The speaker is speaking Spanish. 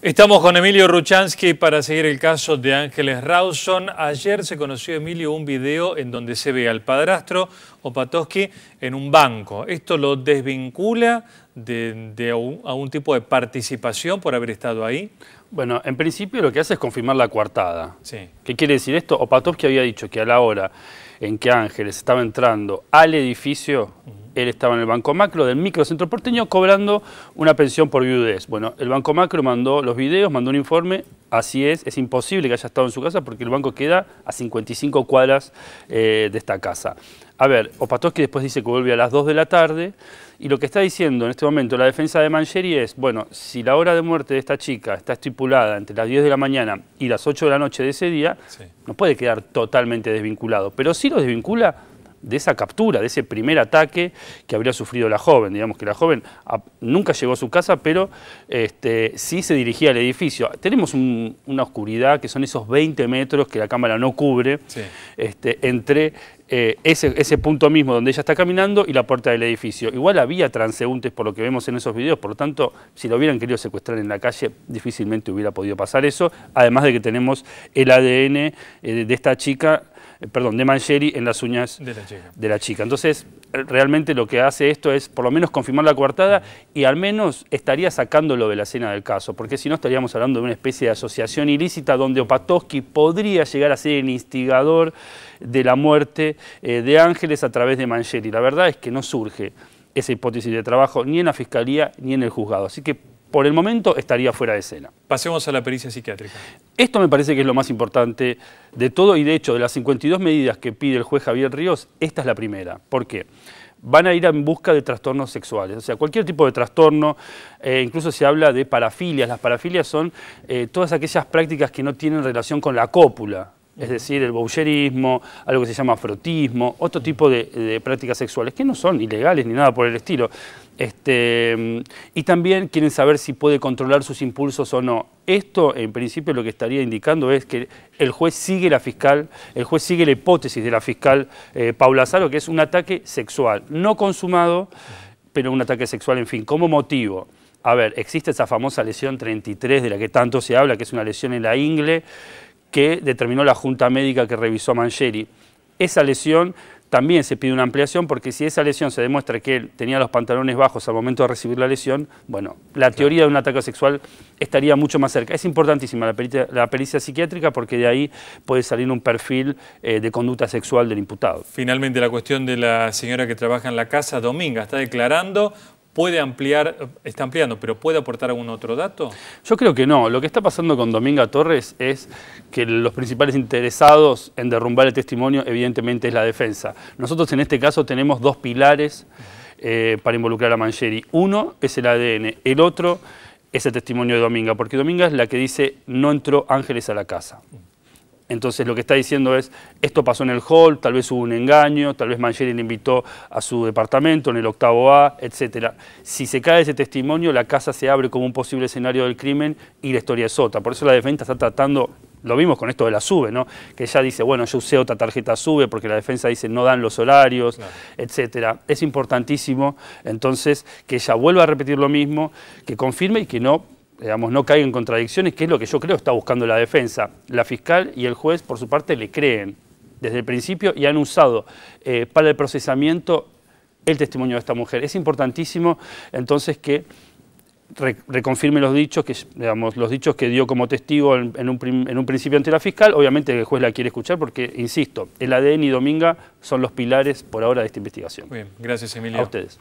Estamos con Emilio Ruchansky para seguir el caso de Ángeles Rawson. Ayer se conoció, Emilio, un video en donde se ve al padrastro Opatowski en un banco. ¿Esto lo desvincula de, algún tipo de participación por haber estado ahí? Bueno, en principio lo que hace es confirmar la coartada. Sí. ¿Qué quiere decir esto? Opatowski había dicho que a la hora en que Ángeles estaba entrando al edificio, él estaba en el Banco Macro del microcentro porteño cobrando una pensión por viudez. Bueno, el Banco Macro mandó los videos, mandó un informe, así es, es imposible que haya estado en su casa porque el banco queda a 55 cuadras eh, de esta casa. A ver, Opatowski después dice que vuelve a las 2 de la tarde y lo que está diciendo en este momento la defensa de Mancheri es, bueno, si la hora de muerte de esta chica está estipulada entre las 10 de la mañana y las 8 de la noche de ese día, no puede quedar totalmente desvinculado, pero si lo desvincula de esa captura, de ese primer ataque que habría sufrido la joven. Digamos que la joven nunca llegó a su casa, pero este, sí se dirigía al edificio. Tenemos una oscuridad que son esos 20 metros que la cámara no cubre este, entre eh, ese, punto mismo donde ella está caminando y la puerta del edificio. Igual había transeúntes por lo que vemos en esos videos, por lo tanto, si lo hubieran querido secuestrar en la calle, difícilmente hubiera podido pasar eso, además de que tenemos el ADN eh, de esta chica eh, perdón, de Mancheri en las uñas de la, chica. Entonces, eh, realmente lo que hace esto es por lo menos confirmar la coartada y al menos estaría sacándolo de la escena del caso, porque si no estaríamos hablando de una especie de asociación ilícita donde Opatowski podría llegar a ser el instigador de la muerte eh, de Ángeles a través de Mancheri. La verdad es que no surge esa hipótesis de trabajo ni en la Fiscalía ni en el juzgado. Así que por el momento estaría fuera de escena. Pasemos a la pericia psiquiátrica. Esto me parece que es lo más importante de todo y de hecho de las 52 medidas que pide el juez Javier Ríos, esta es la primera. ¿Por qué? Van a ir en busca de trastornos sexuales, o sea, cualquier tipo de trastorno, eh, incluso se habla de parafilias. Las parafilias son eh, todas aquellas prácticas que no tienen relación con la cópula, es decir, el boucherismo, algo que se llama frotismo, otro tipo de, prácticas sexuales que no son ilegales ni nada por el estilo. Este, y también quieren saber si puede controlar sus impulsos o no. Esto, en principio, lo que estaría indicando es que el juez sigue la fiscal, el juez sigue la hipótesis de la fiscal eh, Paula Saro, que es un ataque sexual, no consumado, pero un ataque sexual, en fin, como motivo. A ver, existe esa famosa lesión 33 de la que tanto se habla, que es una lesión en la ingle, que determinó la Junta Médica que revisó a Esa lesión también se pide una ampliación porque si esa lesión se demuestra que él tenía los pantalones bajos al momento de recibir la lesión, bueno, la teoría de un ataque sexual estaría mucho más cerca. Es importantísima la pericia, psiquiátrica porque de ahí puede salir un perfil eh, de conducta sexual del imputado. Finalmente, la cuestión de la señora que trabaja en la casa, Dominga, está declarando puede ampliar, está ampliando, pero puede aportar algún otro dato? Yo creo que no. Lo que está pasando con Dominga Torres es que los principales interesados en derrumbar el testimonio evidentemente es la defensa. Nosotros en este caso tenemos dos pilares eh, para involucrar a Mancheri. Uno es el ADN, el otro es el testimonio de Dominga, porque Dominga es la que dice no entró Ángeles a la casa. Entonces lo que está diciendo es, esto pasó en el hall, tal vez hubo un engaño, tal vez Mangieri le invitó a su departamento en el octavo A, etc. Si se cae ese testimonio, la casa se abre como un posible escenario del crimen y la historia es otra. Por eso la defensa está tratando, lo vimos con esto de la SUBE, ¿no? que ya dice, bueno, yo usé otra tarjeta SUBE porque la defensa dice no dan los horarios, etc. Es importantísimo entonces que ella vuelva a repetir lo mismo, que confirme y que no digamos, no caigan en contradicciones, que es lo que yo creo está buscando la defensa. La fiscal y el juez, por su parte, le creen desde el principio y han usado eh, para el procesamiento el testimonio de esta mujer. Es importantísimo entonces que reconfirme los dichos que, digamos, los dichos que dio como testigo en, un en, un principio ante la fiscal. Obviamente el juez la quiere escuchar porque, insisto, el ADN y Dominga son los pilares por ahora de esta investigación. bien, gracias Emilio. A ustedes.